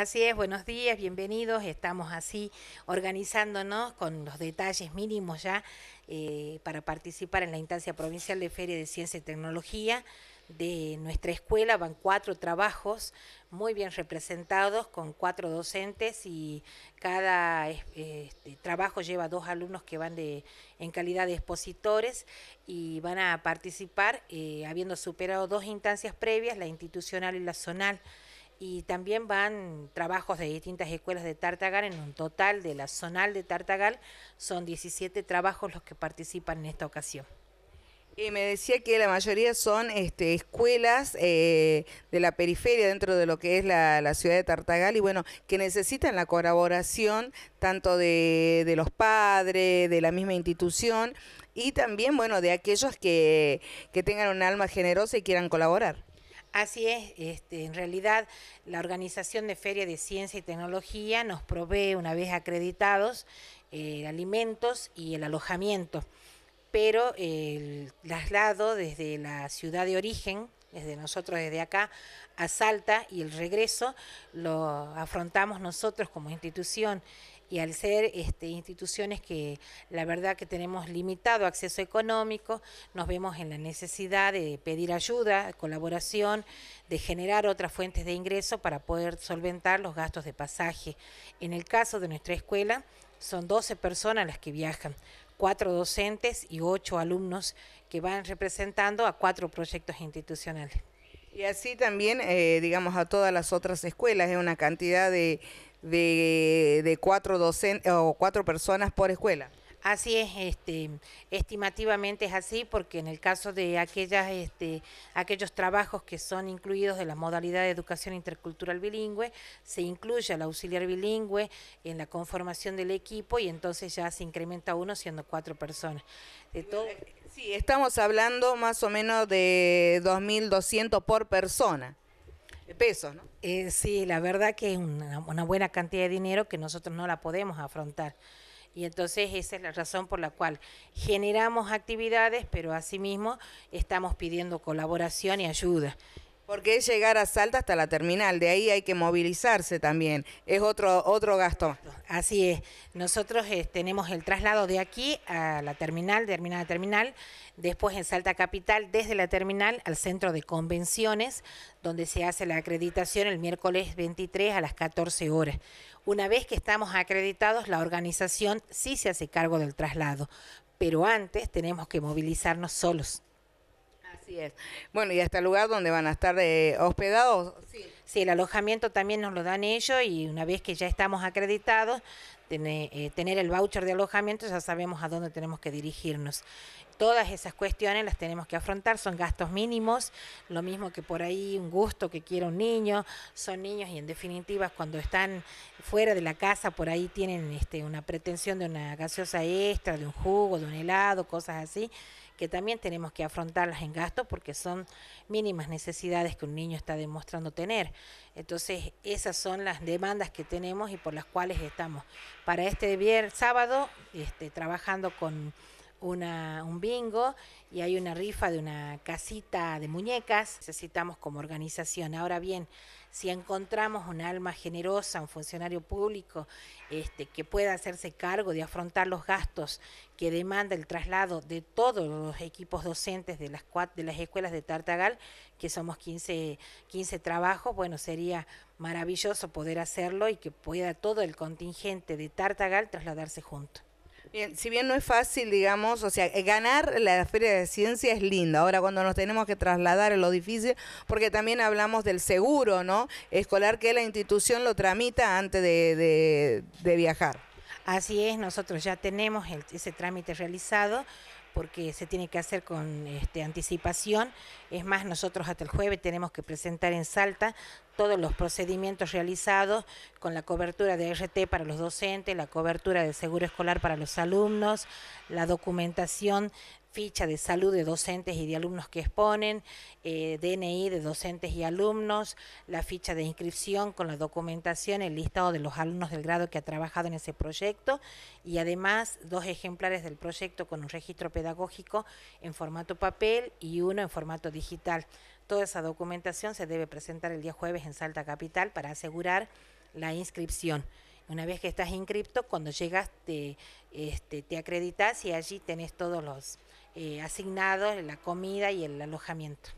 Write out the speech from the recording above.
Así es, buenos días, bienvenidos. Estamos así organizándonos con los detalles mínimos ya eh, para participar en la instancia provincial de Feria de Ciencia y Tecnología de nuestra escuela. Van cuatro trabajos muy bien representados con cuatro docentes y cada este, trabajo lleva dos alumnos que van de, en calidad de expositores y van a participar eh, habiendo superado dos instancias previas, la institucional y la zonal y también van trabajos de distintas escuelas de Tartagal, en un total de la zonal de Tartagal son 17 trabajos los que participan en esta ocasión. Y eh, me decía que la mayoría son este, escuelas eh, de la periferia dentro de lo que es la, ciudad de Tartagal y bueno, que necesitan la colaboración tanto de, de los padres, de la misma institución y también, bueno, de aquellos que, que tengan un alma generosa y quieran colaborar. Así es, este, en realidad la Organización de Feria de Ciencia y Tecnología nos provee, una vez acreditados, eh, alimentos y el alojamiento, pero el traslado desde la ciudad de origen, desde nosotros, desde acá, a Salta y el regreso lo afrontamos nosotros como institución y al ser este, instituciones que la verdad que tenemos limitado acceso económico, nos vemos en la necesidad de pedir ayuda, colaboración, de generar otras fuentes de ingreso para poder solventar los gastos de pasaje. En el caso de nuestra escuela, son 12 personas las que viajan, cuatro docentes y ocho alumnos que van representando a cuatro proyectos institucionales. Y así también, eh, digamos, a todas las otras escuelas, es una cantidad de, de, cuatro, docentes o cuatro personas por escuela. Así es, este, estimativamente es así, porque en el caso de aquellas, este, aquellos trabajos que son incluidos de la modalidad de educación intercultural bilingüe, se incluye al auxiliar bilingüe en la conformación del equipo y entonces ya se incrementa uno siendo cuatro personas. De Sí, estamos hablando más o menos de 2.200 por persona pesos, ¿no? Eh, sí, la verdad que es una, buena cantidad de dinero que nosotros no la podemos afrontar. Y entonces esa es la razón por la cual generamos actividades, pero asimismo estamos pidiendo colaboración y ayuda. Porque es llegar a Salta hasta la terminal, de ahí hay que movilizarse también, es otro, otro gasto. Así es, nosotros eh, tenemos el traslado de aquí a la terminal, terminal terminal, después en Salta Capital, desde la terminal al centro de convenciones, donde se hace la acreditación el miércoles 23 a las 14 horas. Una vez que estamos acreditados, la organización sí se hace cargo del traslado, pero antes tenemos que movilizarnos solos. Bueno, y hasta el lugar donde van a estar eh, hospedados. Sí. el alojamiento también nos lo dan ellos y una vez que ya estamos acreditados, tener, eh, tener el voucher de alojamiento, ya sabemos a dónde tenemos que dirigirnos todas esas cuestiones las tenemos que afrontar, son gastos mínimos, lo mismo que por ahí un gusto que quiera un niño, son niños y en definitiva cuando están fuera de la casa por ahí tienen este, una pretensión de una gaseosa extra, de un jugo, de un helado, cosas así, que también tenemos que afrontarlas en gastos porque son mínimas necesidades que un niño está demostrando tener. Entonces, esas son las demandas que tenemos y por las cuales estamos para este viernes sábado este, trabajando con un bingo y hay una rifa de una casita de muñecas. Necesitamos como organización. Ahora bien, si encontramos un alma generosa, un funcionario público este, que pueda hacerse cargo de afrontar los gastos que demanda el traslado de todos los equipos docentes de las, de las escuelas de Tartagal, que somos 15, 15 trabajos, bueno, sería maravilloso poder hacerlo y que pueda todo el contingente de Tartagal trasladarse junto. Bien, si bien no es fácil, digamos, o sea, eh, ganar la Feria de Ciencia es linda Ahora, cuando nos tenemos que trasladar es lo difícil, porque también hablamos del seguro, ¿no? Escolar que la institución lo tramita antes de, viajar. Así es, nosotros ya tenemos ese trámite realizado porque se tiene que hacer con este, anticipación. Es más, nosotros hasta el jueves tenemos que presentar en Salta todos los procedimientos realizados con la cobertura de RT para los docentes, la cobertura de seguro escolar para los alumnos, la documentación ficha de salud de docentes y de alumnos que exponen, eh, DNI de docentes y alumnos, la ficha de inscripción con la documentación, el listado de los alumnos del grado que ha trabajado en ese proyecto y además dos ejemplares del proyecto con un registro pedagógico en formato papel y uno en formato digital. Toda esa documentación se debe presentar el día jueves en Salta Capital para asegurar la inscripción. Una vez que estás inscripto, cuando llegas te, este, te acreditas y allí tenés todos los, eh, la comida y el alojamiento.